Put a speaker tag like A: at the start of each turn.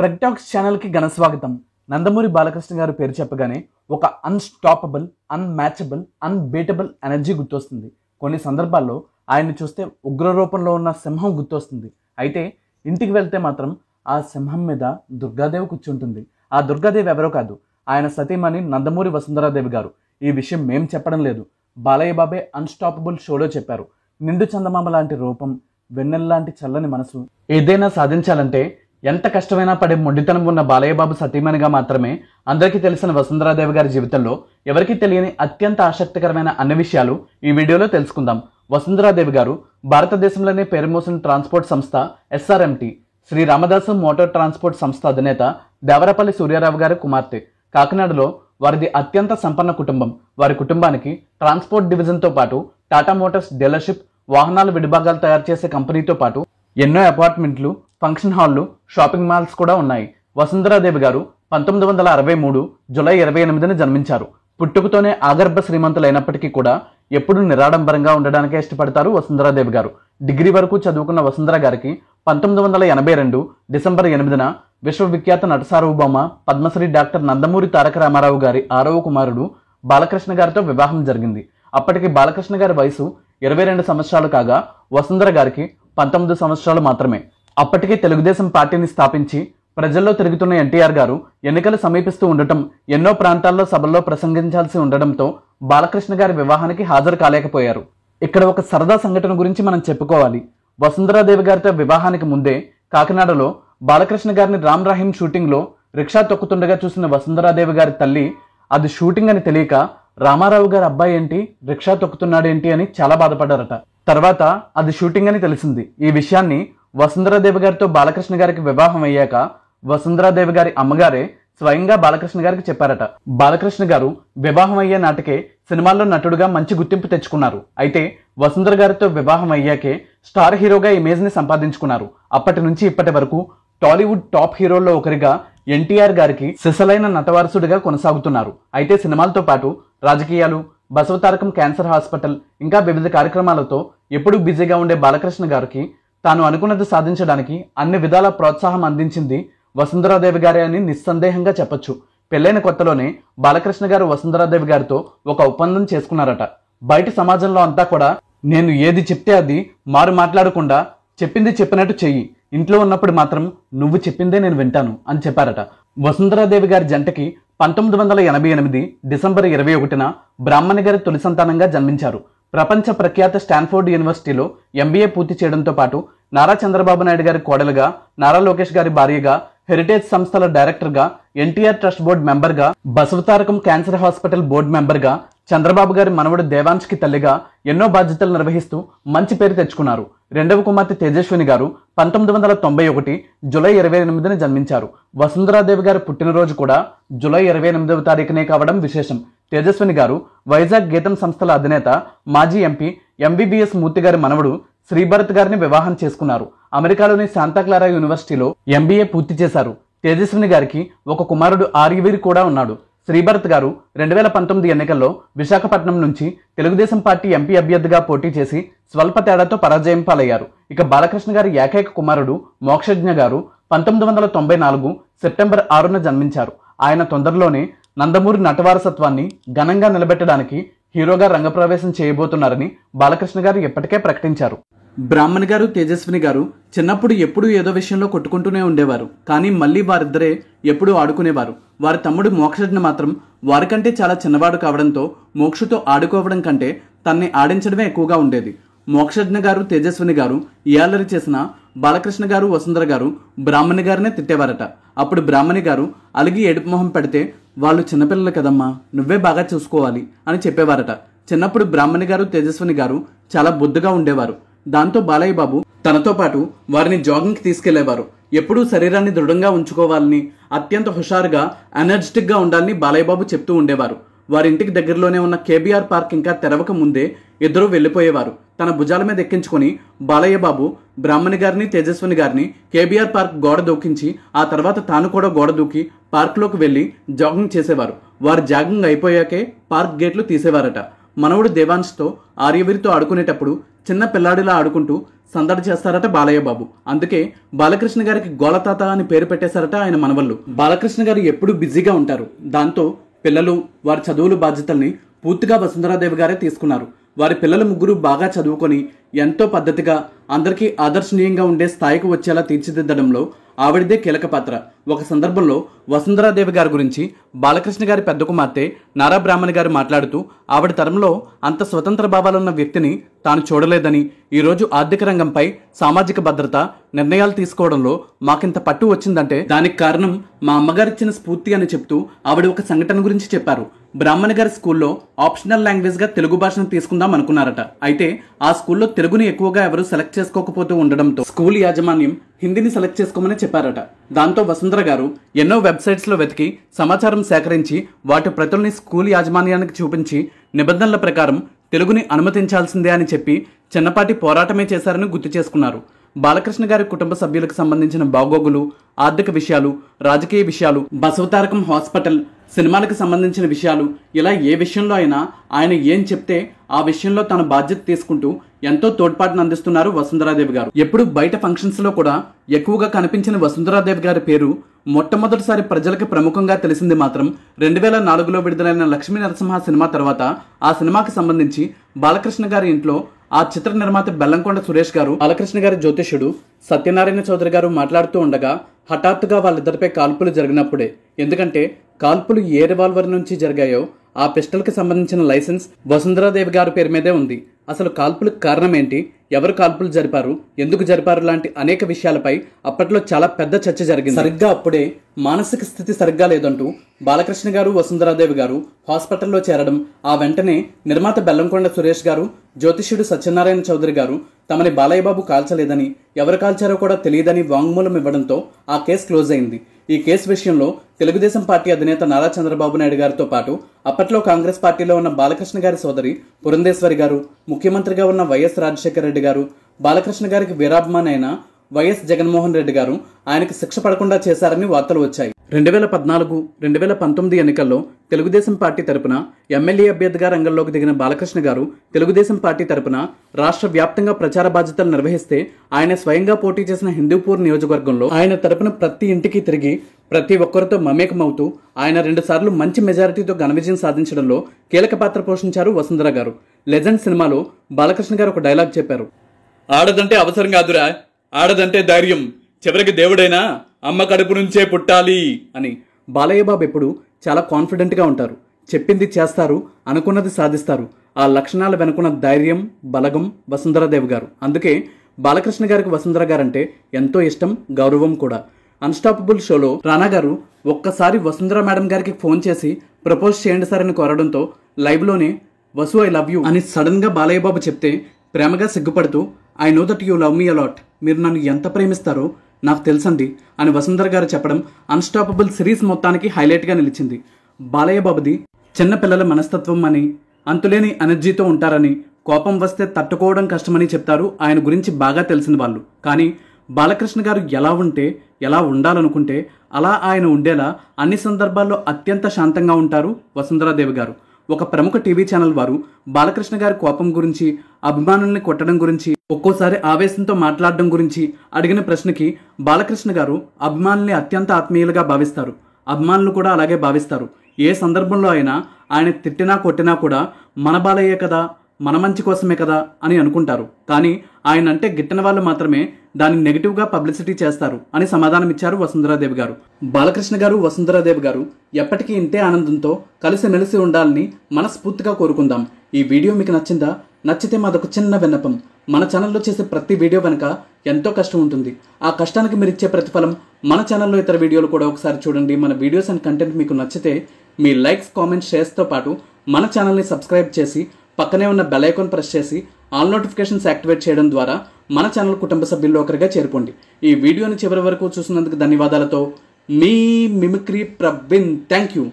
A: ప్రగ్టాక్స్ ఛానల్కి ఘన స్వాగతం నందమూరి బాలకృష్ణ గారు పేరు చెప్పగానే ఒక అన్స్టాపబుల్ అన్మ్యాచబుల్ అన్బీటబుల్ ఎనర్జీ గుర్తొస్తుంది కొన్ని సందర్భాల్లో ఆయన్ని చూస్తే ఉగ్ర రూపంలో ఉన్న సింహం గుర్తొస్తుంది అయితే ఇంటికి వెళ్తే మాత్రం ఆ సింహం మీద దుర్గాదేవి కూర్చుంటుంది ఆ దుర్గాదేవి ఎవరో కాదు ఆయన సతీమణి నందమూరి వసుంధరాదేవి గారు ఈ విషయం మేం చెప్పడం లేదు బాలయ్య బాబే అన్స్టాపబుల్ షోలో చెప్పారు నిండు చందమామ లాంటి రూపం వెన్నెల్లాంటి చల్లని మనసు ఏదైనా సాధించాలంటే ఎంత కష్టమైనా పడే మొండితనం ఉన్న బాలయ్యబాబు సతీమణిగా మాత్రమే అందరికీ తెలిసిన వసుంధరాదేవి గారి జీవితంలో ఎవరికీ తెలియని అత్యంత ఆసక్తికరమైన అన్ని విషయాలు ఈ వీడియోలో తెలుసుకుందాం వసుంధరాదేవి గారు భారతదేశంలోనే పేరుమోసిన ట్రాన్స్పోర్ట్ సంస్థ SRMT Sri Ramadasu motor transport సంస్థ అధినేత దేవరపల్లి సూర్యారావు గారి కుమార్తె కాకినాడలో వారిది అత్యంత సంపన్న కుటుంబం వారి కుటుంబానికి ట్రాన్స్పోర్ట్ డివిజన్తో పాటు టాటా మోటార్స్ డీలర్షిప్ వాహనాల విడిభాగాలు తయారు చేసే కంపెనీతో పాటు ఎన్నో అపార్ట్మెంట్లు ఫంక్షన్ హాళ్లు షాపింగ్ మాల్స్ కూడా ఉన్నాయి వసుంధరాదేవి గారు పంతొమ్మిది వందల అరవై మూడు జులై ఇరవై ఎనిమిదిన జన్మించారు పుట్టుకతోనే ఆగర్భ శ్రీమంతులైనప్పటికీ కూడా ఎప్పుడు నిరాడంబరంగా ఉండడానికే ఇష్టపడతారు వసుంధరాదేవి గారు డిగ్రీ వరకు చదువుకున్న వసుంధర గారికి పంతొమ్మిది వందల ఎనభై రెండు డిసెంబర్ ఎనిమిదిన విశ్వవిఖ్యాత నటసార్వభౌమ పద్మశ్రీ డాక్టర్ నందమూరి తారక రామారావు గారి ఆరవ కుమారుడు బాలకృష్ణ గారితో వివాహం జరిగింది అప్పటికి బాలకృష్ణ గారి వయసు ఇరవై రెండు సంవత్సరాలు కాగా వసుంధర గారికి పంతొమ్మిది సంవత్సరాలు మాత్రమే అప్పటికే తెలుగుదేశం పార్టీని స్థాపించి ప్రజల్లో తిరుగుతున్న ఎన్టీఆర్ గారు ఎన్నికలు సమీపిస్తూ ఉండటం ఎన్నో ప్రాంతాల్లో సభల్లో ప్రసంగించాల్సి ఉండడంతో బాలకృష్ణ గారి వివాహానికి హాజరు కాలేకపోయారు ఇక్కడ ఒక సరదా సంఘటన గురించి మనం చెప్పుకోవాలి వసుంధరాదేవి గారితో వివాహానికి ముందే కాకినాడలో బాలకృష్ణ గారిని రామ్ రహీం షూటింగ్లో రిక్షా తొక్కుతుండగా చూసిన వసుంధరాదేవి గారి తల్లి అది షూటింగ్ అని తెలియక రామారావు గారి అబ్బాయి ఏంటి రిక్షా తొక్కుతున్నాడేంటి అని చాలా బాధపడ్డారట తర్వాత అది షూటింగ్ అని తెలిసింది ఈ విషయాన్ని వసుంధరాదేవి గారితో బాలకృష్ణ గారికి వివాహం అయ్యాక వసుంధరాదేవి గారి అమ్మగారే స్వయంగా బాలకృష్ణ గారికి చెప్పారట బాలకృష్ణ గారు వివాహం అయ్యే నాటికే సినిమాల్లో నటుడుగా మంచి గుర్తింపు తెచ్చుకున్నారు అయితే వసుంధర గారితో వివాహం అయ్యాకే స్టార్ హీరోగా ఇమేజ్ని సంపాదించుకున్నారు అప్పటి నుంచి ఇప్పటి వరకు టాలీవుడ్ టాప్ హీరోల్లో ఒకరిగా ఎన్టీఆర్ గారికి సిసలైన నటవారసుడిగా కొనసాగుతున్నారు అయితే సినిమాలతో పాటు రాజకీయాలు బసవతారకం క్యాన్సర్ హాస్పిటల్ ఇంకా వివిధ కార్యక్రమాలతో ఎప్పుడూ బిజీగా ఉండే బాలకృష్ణ గారికి తాను అనుకున్నది సాధించడానికి అన్ని విధాల ప్రోత్సాహం అందించింది వసుంధరాదేవి గారే అని నిస్సందేహంగా చెప్పొచ్చు పెళ్ళైన కొత్తలోనే బాలకృష్ణ గారు వసుంధరాదేవి గారితో ఒక ఒప్పందం చేసుకున్నారట బయట సమాజంలో అంతా కూడా నేను ఏది చెప్తే అది మారు మాట్లాడకుండా చెప్పింది చెప్పినట్టు చెయ్యి ఇంట్లో ఉన్నప్పుడు మాత్రం నువ్వు చెప్పిందే నేను వింటాను అని చెప్పారట వసుంధరాదేవి గారి జంటకి పంతొమ్మిది వందల ఎనభై ఎనిమిది డిసెంబర్ ఇరవై ఒకటిన బ్రాహ్మణి గారి తొలి సంతానంగా జన్మించారు ప్రపంచ ప్రఖ్యాత స్టాన్ఫోర్డ్ యూనివర్సిటీలో ఎంబీఏ పూర్తి చేయడంతో పాటు నారా చంద్రబాబు నాయుడు గారి కోడలుగా నారా లోకేష్ గారి భార్యగా హెరిటేజ్ సంస్థల డైరెక్టర్గా ఎన్టీఆర్ ట్రస్ట్ బోర్డు మెంబర్గా బసవతారకం క్యాన్సర్ హాస్పిటల్ బోర్డు మెంబర్గా చంద్రబాబు గారి మనవడు దేవాంశ్కి తల్లిగా ఎన్నో బాధ్యతలు నిర్వహిస్తూ మంచి పేరు తెచ్చుకున్నారు రెండవ కుమార్తె తేజస్విని గారు పంతొమ్మిది వందల తొంభై ఒకటి జులై ఇరవై ఎనిమిదిన జన్మించారు వసుంధరాదేవి గారి పుట్టినరోజు కూడా జులై ఇరవై ఎనిమిదవ తారీఖునే కావడం విశేషం తేజస్విని గారు వైజాగ్ గీతం సంస్థల అధినేత మాజీ ఎంపీ ఎంబీబీఎస్ మూర్తి గారి మనవడు శ్రీభరత్ గారిని వివాహం చేసుకున్నారు అమెరికాలోని శాంతాక్లారా యూనివర్సిటీలో ఎంబీఏ పూర్తి చేశారు తేజస్విని గారికి ఒక కుమారుడు ఆర్యవీర్ కూడా ఉన్నాడు శ్రీభరత్ గారు రెండు వేల పంతొమ్మిది ఎన్నికల్లో విశాఖపట్నం నుంచి తెలుగుదేశం పార్టీ ఎంపీ అభ్యర్థిగా పోటీ చేసి స్వల్ప తేడాతో పరాజయం పాలయ్యారు ఇక బాలకృష్ణ గారి ఏకైక కుమారుడు మోక్షజ్ఞ గారు పంతొమ్మిది వందల తొంభై నాలుగు సెప్టెంబర్ ఆరున జన్మించారు ఆయన తొందరలోనే నందమూరి నటవారసత్వాన్ని ఘనంగా నిలబెట్టడానికి హీరోగా రంగప్రవేశం చేయబోతున్నారని బాలకృష్ణ గారు ఇప్పటికే ప్రకటించారు బ్రాహ్మణ్ గారు తేజస్విని గారు చిన్నప్పుడు ఎప్పుడూ ఏదో విషయంలో కొట్టుకుంటూనే ఉండేవారు కానీ మళ్ళీ వారిద్దరే ఎప్పుడూ ఆడుకునేవారు వారి తమ్ముడు మోక్షజ్ఞ మాత్రం వారికంటే చాలా చిన్నవాడు కావడంతో మోక్షుతో ఆడుకోవడం కంటే తన్ని ఆడించడమే ఎక్కువగా ఉండేది మోక్షజ్ఞ గారు తేజస్విని గారు ఏలరి చేసిన బాలకృష్ణ గారు వసుంధర గారు బ్రాహ్మణి గారినే తిట్టేవారట అప్పుడు బ్రాహ్మణి గారు అలిగి ఏడుపు మొహం పెడితే వాళ్ళు చిన్నపిల్లలు కదమ్మా నువ్వే బాగా చూసుకోవాలి అని చెప్పేవారట చిన్నప్పుడు బ్రాహ్మణి గారు తేజస్విని గారు చాలా బొద్దుగా ఉండేవారు దాంతో బాలయ్య బాబు తనతో పాటు వారిని జాగింగ్కి తీసుకెళ్లేవారు ఎప్పుడూ శరీరాన్ని దృఢంగా ఉంచుకోవాలని అత్యంత హుషారుగా ఎనర్జెటిక్గా ఉండాలని బాలయ్య బాబు చెప్తూ ఉండేవారు వారింటికి దగ్గరలోనే ఉన్న కేబీఆర్ పార్క్ ఇంకా తెరవక ముందే ఇద్దరూ వెళ్ళిపోయేవారు తన భుజాల మీద ఎక్కించుకుని బాలయ్య బాబు బ్రాహ్మణి గారిని తేజస్విని గారిని కేబీఆర్ పార్క్ గోడ దూకించి ఆ తర్వాత తాను కూడా గోడ దూకి పార్క్లోకి వెళ్ళి జాగింగ్ చేసేవారు వారు జాగింగ్ అయిపోయాకే పార్క్ గేట్లు తీసేవారట మనవుడు దేవాన్స్తో ఆర్యవీరితో ఆడుకునేటప్పుడు చిన్న పిల్లాడిలా ఆడుకుంటూ సందడి చేస్తారట బాలయ్య బాబు అందుకే బాలకృష్ణ గారికి గోలతాత అని పేరు పెట్టేశారట ఆయన మనవళ్ళు బాలకృష్ణ గారు ఎప్పుడు బిజీగా ఉంటారు దాంతో పిల్లలు వారి చదువులు బాధ్యతల్ని పూర్తిగా వసుంధరాదేవి గారే తీసుకున్నారు వారి పిల్లలు ముగ్గురు బాగా చదువుకొని ఎంతో పద్ధతిగా అందరికీ ఆదర్శనీయంగా ఉండే స్థాయికి వచ్చేలా తీర్చిదిద్దడంలో ఆవిడదే కీలక పాత్ర ఒక సందర్భంలో వసుంధరాదేవి గారి గురించి బాలకృష్ణ గారి పెద్ద కుమార్తె నారా బ్రాహ్మణి గారు మాట్లాడుతూ ఆవిడ తరంలో అంత స్వతంత్ర భావాలున్న వ్యక్తిని తాను చూడలేదని ఈరోజు ఆర్థిక రంగంపై సామాజిక భద్రత నిర్ణయాలు తీసుకోవడంలో మాకింత పట్టు వచ్చిందంటే దానికి కారణం మా అమ్మగారిచ్చిన స్ఫూర్తి అని చెప్తూ ఆవిడ ఒక సంఘటన గురించి చెప్పారు బ్రాహ్మణి గారి స్కూల్లో ఆప్షనల్ లాంగ్వేజ్గా తెలుగు భాషను తీసుకుందాం అనుకున్నారట అయితే ఆ స్కూల్లో తెలుగు తెలుగుని ఎక్కువగా ఎవరు సెలెక్ట్ చేసుకోకపోతూ ఉండడంతో స్కూల్ యాజమాన్యం హిందీని సెలెక్ట్ చేసుకోమని చెప్పారట దాంతో వసుంధర గారు ఎన్నో వెబ్సైట్స్లో వెతికి సమాచారం సేకరించి వాటి ప్రతుల్ని స్కూల్ యాజమాన్యానికి చూపించి నిబంధనల ప్రకారం తెలుగుని అనుమతించాల్సిందే అని చెప్పి చిన్నపాటి పోరాటమే చేశారని గుర్తు చేసుకున్నారు బాలకృష్ణ గారి కుటుంబ సభ్యులకు సంబంధించిన బాగోగులు ఆర్థిక విషయాలు రాజకీయ విషయాలు బసవతారకం హాస్పిటల్ సినిమాలకు సంబంధించిన విషయాలు ఇలా ఏ విషయంలో అయినా ఆయన ఏం చెప్తే ఆ విషయంలో తన బాధ్యత తీసుకుంటూ ఎంతో తోడ్పాటును అందిస్తున్నారు వసుంధరాదేవి గారు ఎప్పుడు బయట ఫంక్షన్స్ లో కూడా ఎక్కువగా కనిపించిన వసుంధరాదేవి గారి పేరు మొట్టమొదటిసారి ప్రజలకు ప్రముఖంగా తెలిసింది మాత్రం రెండు వేల నాలుగులో విడుదలైన లక్ష్మీ నరసింహ సినిమా తర్వాత ఆ సినిమాకి సంబంధించి బాలకృష్ణ గారి ఇంట్లో ఆ చిత్ర నిర్మాత బెల్లంకొండ సురేష్ గారు బాలకృష్ణ గారి జ్యోతిష్యుడు సత్యనారాయణ చౌదరి గారు మాట్లాడుతూ ఉండగా హఠాత్తుగా వాళ్ళిద్దరిపై కాల్పులు జరిగినప్పుడే ఎందుకంటే కాల్పులు ఏ రివాల్వర్ నుంచి జరిగాయో ఆ కి సంబంధించిన లైసెన్స్ వసుంధరాదేవి గారి పేరు మీదే ఉంది అసలు కాల్పులకు కారణం ఏంటి ఎవరు కాల్పులు జరిపారు ఎందుకు జరిపారు లాంటి అనేక విషయాలపై అప్పట్లో చాలా పెద్ద చర్చ జరిగింది సరిగ్గా అప్పుడే మానసిక స్థితి సరిగ్గా లేదంటూ బాలకృష్ణ గారు వసుంధరాదేవి గారు హాస్పిటల్లో చేరడం ఆ వెంటనే నిర్మాత బెల్లంకొండ సురేష్ గారు జ్యోతిష్యుడు సత్యనారాయణ చౌదరి గారు తమని బాలయ్యబాబు కాల్చలేదని ఎవరు కాల్చారో కూడా తెలియదని వాంగ్మూలం ఇవ్వడంతో ఆ కేసు క్లోజ్ అయింది ఈ కేసు విషయంలో తెలుగుదేశం పార్టీ అధినేత నారా చంద్రబాబు నాయుడు గారితో పాటు అప్పట్లో కాంగ్రెస్ పార్టీలో ఉన్న బాలకృష్ణ గారి సోదరి పురంధేశ్వరి గారు ముఖ్యమంత్రిగా ఉన్న వైఎస్ రాజశేఖర రెడ్డి గారు బాలకృష్ణ గారికి వీరాభిమానైన వైఎస్ జగన్మోహన్ రెడ్డి గారు ఆయనకు శిక్ష పడకుండా చేశారని వార్తలు వచ్చాయి రెండు వేల పద్నాలుగు రెండు వేల పంతొమ్మిది ఎన్నికల్లో తెలుగుదేశం పార్టీ తరపున ఎమ్మెల్యే అభ్యర్థిగా రంగంలోకి దిగిన బాలకృష్ణ గారు తెలుగుదేశం పార్టీ తరపున రాష్ట్ర వ్యాప్తంగా ప్రచార బాధ్యతలు నిర్వహిస్తే ఆయన స్వయంగా పోటీ చేసిన హిందూపూర్ నియోజకవర్గంలో ఆయన తరపున ప్రతి ఇంటికి తిరిగి ప్రతి ఒక్కరితో మమేకమవుతూ ఆయన రెండుసార్లు మంచి మెజారిటీతో ఘన విజయం సాధించడంలో కీలక పాత్ర పోషించారు వసుంధర గారు లెజెండ్ సినిమాలో బాలకృష్ణ గారు ఒక డైలాగ్ చెప్పారు ఆడదంటే అవసరం కాదురా ఆడదంటే ధైర్యం చివరికి దేవుడైనా అమ్మ కడుపు నుంచే పుట్టాలి అని బాలయ్య బాబు ఎప్పుడు చాలా కాన్ఫిడెంట్గా ఉంటారు చెప్పింది చేస్తారు అనుకున్నది సాధిస్తారు ఆ లక్షణాల వెనుకున్న ధైర్యం బలగం వసుంధరాదేవ్ గారు అందుకే బాలకృష్ణ గారికి వసుంధర గారంటే ఎంతో ఇష్టం గౌరవం కూడా అన్స్టాపబుల్ షోలో రానా గారు ఒక్కసారి వసుంధర మేడం గారికి ఫోన్ చేసి ప్రపోజ్ చేయండి సార్ అని కోరడంతో లైవ్లోనే వసు ఐ లవ్ యూ అని సడన్గా బాలయ్య బాబు చెప్తే ప్రేమగా సిగ్గుపడుతూ I know that you love me a lot మీరు నన్ను ఎంత ప్రేమిస్తారో నాకు తెలుసండి అని వసుంధర్ గారు చెప్పడం అన్స్టాపబుల్ సిరీస్ మొత్తానికి హైలైట్గా నిలిచింది బాలయ్య బాబుది చిన్నపిల్లల మనస్తత్వం అని అంతులేని ఎనర్జీతో ఉంటారని కోపం వస్తే తట్టుకోవడం కష్టమని చెప్తారు ఆయన గురించి బాగా తెలిసిన వాళ్ళు కానీ బాలకృష్ణ గారు ఎలా ఉంటే ఎలా ఉండాలనుకుంటే అలా ఆయన ఉండేలా అన్ని సందర్భాల్లో అత్యంత శాంతంగా ఉంటారు వసుంధరాదేవి గారు ఒక ప్రముఖ టీవీ ఛానల్ వారు బాలకృష్ణ గారి కోపం గురించి అభిమానుల్ని కొట్టడం గురించి ఒక్కోసారి ఆవేశంతో మాట్లాడడం గురించి అడిగిన ప్రశ్నకి బాలకృష్ణ గారు అభిమానుల్ని అత్యంత ఆత్మీయులుగా భావిస్తారు అభిమానులు కూడా అలాగే భావిస్తారు ఏ సందర్భంలో అయినా ఆయన తిట్టినా కొట్టినా కూడా మన బాలయ్యే కదా మన మంచి కోసమే కదా అని అనుకుంటారు కానీ ఆయన అంటే గిట్టిన వాళ్ళు మాత్రమే దానికి గా పబ్లిసిటీ చేస్తారు అని సమాధానం ఇచ్చారు వసుంధరాదేవి గారు బాలకృష్ణ గారు వసుంధరాదేవి గారు ఎప్పటికీ ఇంతే ఆనందంతో కలిసిమెలిసి ఉండాలని మనస్ఫూర్తిగా కోరుకుందాం ఈ వీడియో మీకు నచ్చిందా నచ్చితే మాదొక చిన్న విన్నపం మన ఛానల్లో చేసే ప్రతి వీడియో వెనుక ఎంతో కష్టం ఉంటుంది ఆ కష్టానికి మీరు ఇచ్చే ప్రతిఫలం మన ఛానల్లో ఇతర వీడియోలు కూడా ఒకసారి చూడండి మన వీడియోస్ అండ్ కంటెంట్ మీకు నచ్చితే మీ లైక్స్ కామెంట్స్ షేర్స్తో పాటు మన ఛానల్ని సబ్స్క్రైబ్ చేసి పక్కనే ఉన్న బెల్ ఐకాన్ ప్రెస్ చేసి ఆల్ నోటిఫికేషన్స్ యాక్టివేట్ చేయడం ద్వారా మన ఛానల్ కుటుంబ సభ్యుల్లో ఒకరిగా చేరుకోండి ఈ వీడియోని చివరి వరకు చూసినందుకు ధన్యవాదాలతో మీ మిమిక్రీ ప్రబిన్ థ్యాంక్ యూ